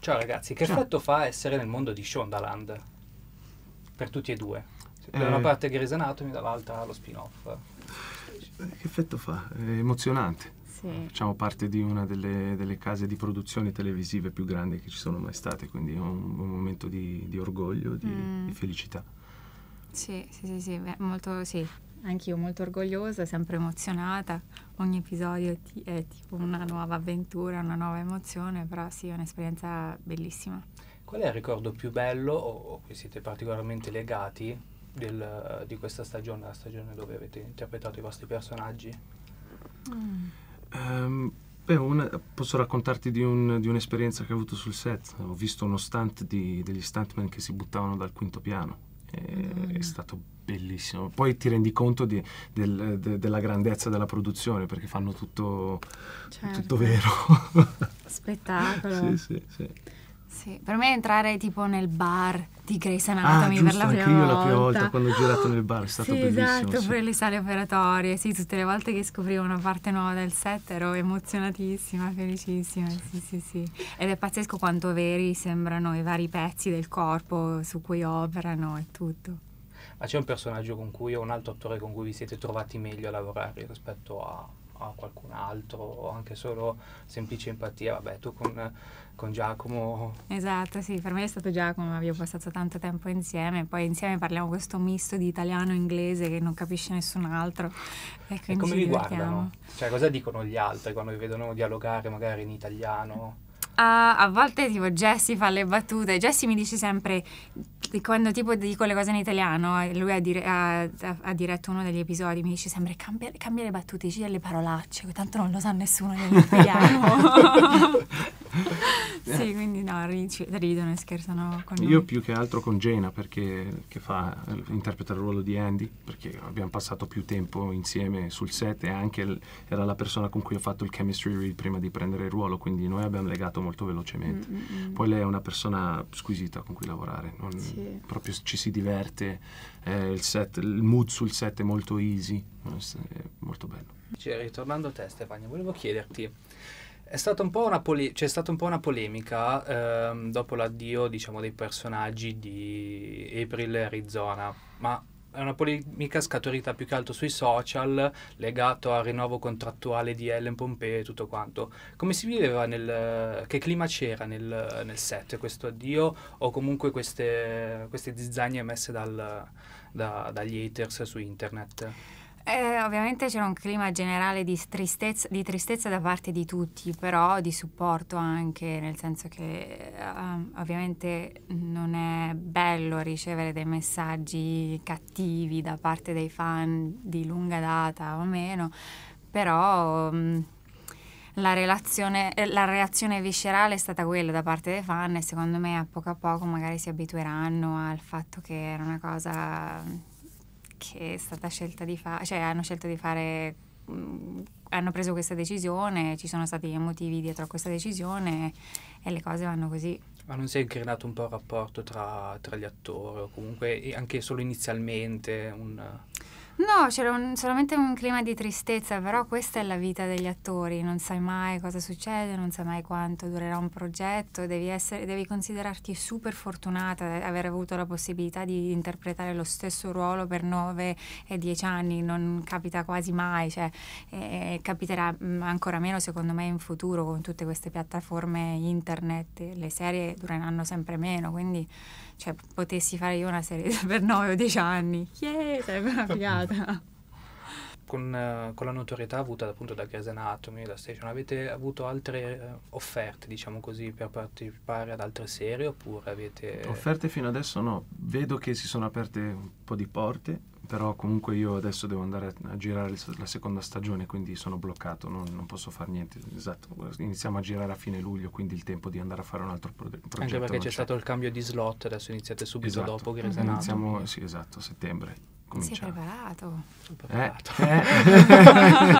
Ciao ragazzi, che Ciao. effetto fa essere nel mondo di Shondaland? Per tutti e due. Da una eh. parte Grey's Anatomy, dall'altra lo spin-off. Eh, che effetto fa? È emozionante. Sì. Facciamo parte di una delle, delle, case di produzione televisive più grandi che ci sono mai state, quindi è un, un momento di, di, orgoglio, di, mm. di felicità. Sì, sì, sì, sì, molto sì, Anch'io molto orgogliosa, sempre emozionata, ogni episodio ti- è tipo una nuova avventura, una nuova emozione, però sì, è un'esperienza bellissima. Qual è il ricordo più bello o a cui siete particolarmente legati del, di questa stagione, la stagione dove avete interpretato i vostri personaggi? Mm. Um, beh, una, posso raccontarti di, un, di, un'esperienza che ho avuto sul set. Ho visto uno stunt di, degli stuntman che si buttavano dal quinto piano Madonna. è stato bellissimo. Poi ti rendi conto di, del, de, della grandezza della produzione perché fanno tutto, certo. tutto vero. Spettacolo. sì, sì, sì. Sì, per me entrare tipo nel bar di Grey's Anatomy ah, giusto, per la prima volta. io la prima volta quando ho girato nel bar, è stato esatto, sì, bellissimo. Esatto, sì. pure le sale operatorie, sì, tutte le volte che scoprivo una parte nuova del set ero emozionatissima, felicissima, sì, sì, sì. Ed è pazzesco quanto veri sembrano i vari pezzi del corpo su cui operano e tutto. Ma c'è un personaggio con cui o un altro attore con cui vi siete trovati meglio a lavorare rispetto a a qualcun altro o anche solo semplice empatia. Vabbè, tu con, con Giacomo. Esatto, sì, per me è stato Giacomo, abbiamo passato tanto tempo insieme, poi insieme parliamo questo misto di italiano e inglese che non capisce nessun altro. E, e come li guardano? Cioè, cosa dicono gli altri quando vi vedono dialogare magari in italiano? a volte tipo Jesse fa le battute, Jesse mi dice sempre quando tipo dico le cose in italiano, lui ha, dire, ha, ha diretto uno degli episodi, mi dice sempre cambia, cambia le battute, dici le parolacce, tanto non lo sa nessuno in nell'italiano. ci ridono e scherzano con Io noi. Io più che altro con Jena perché che fa, interpreta il ruolo di Andy perché abbiamo passato più tempo insieme sul set e anche l- era la persona con cui ho fatto il chemistry read prima di prendere il ruolo quindi noi abbiamo legato molto velocemente. Mm-hmm. Poi lei è una persona squisita con cui lavorare, non, sì. proprio ci si diverte, eh, il, set, il mood sul set è molto easy, è molto bello. Cioè, ritornando a te Stefania, volevo chiederti è stata un po' una, pole- c'è stata un po una polemica ehm, dopo l'addio diciamo, dei personaggi di April e Arizona, ma è una polemica scaturita più che altro sui social, legato al rinnovo contrattuale di Ellen Pompei e tutto quanto. Come si viveva nel... che clima c'era nel, nel set questo addio o comunque queste, queste zizzagne emesse dal, da, dagli haters su internet? Eh, ovviamente c'era un clima generale di tristezza, di tristezza, da parte di tutti, però di supporto anche, nel senso che uh, ovviamente non è bello ricevere dei messaggi cattivi da parte dei fan di lunga data o meno, però um, la, eh, la reazione viscerale è stata quella da parte dei fan e secondo me a poco a poco magari si abitueranno al fatto che era una cosa che è stata scelta di fare, cioè hanno scelto di fare, mh, mm, hanno preso questa decisione, ci sono stati motivi dietro a questa decisione e le cose vanno così. Ma non si è creato un po' il rapporto tra, tra gli attori o comunque anche solo inizialmente un... Uh... No, c'era un, solamente un clima di tristezza, però questa è la vita degli attori, non sai mai cosa succede, non sai mai quanto durerà un progetto, devi, essere, devi considerarti super fortunata di aver avuto la possibilità di interpretare lo stesso ruolo per 9 e 10 anni, non capita quasi mai, cioè, eh, capiterà mm, ancora meno secondo me in futuro con tutte queste piattaforme internet, le serie dureranno sempre meno, quindi cioè, potessi fare io una serie per 9 o 10 anni, yeah, sarebbe una figata. Con, eh, con, la notorietà avuta appunto da Grey's Anatomy, da Station, avete avuto altre eh, offerte, diciamo così, per partecipare ad altre serie oppure avete... Offerte fino adesso no, vedo che si sono aperte un po' di porte, però comunque io adesso devo andare a, girare la seconda stagione, quindi sono bloccato, non, non posso fare niente, esatto, iniziamo a girare a fine luglio, quindi il tempo di andare a fare un altro pro- progetto. Anche perché c'è, c'è, stato il cambio di slot, adesso iniziate subito esatto. dopo Grey's Anatomy. Iniziamo, sì esatto, a settembre cominciare. Si è preparato. Sono eh. preparato. Eh,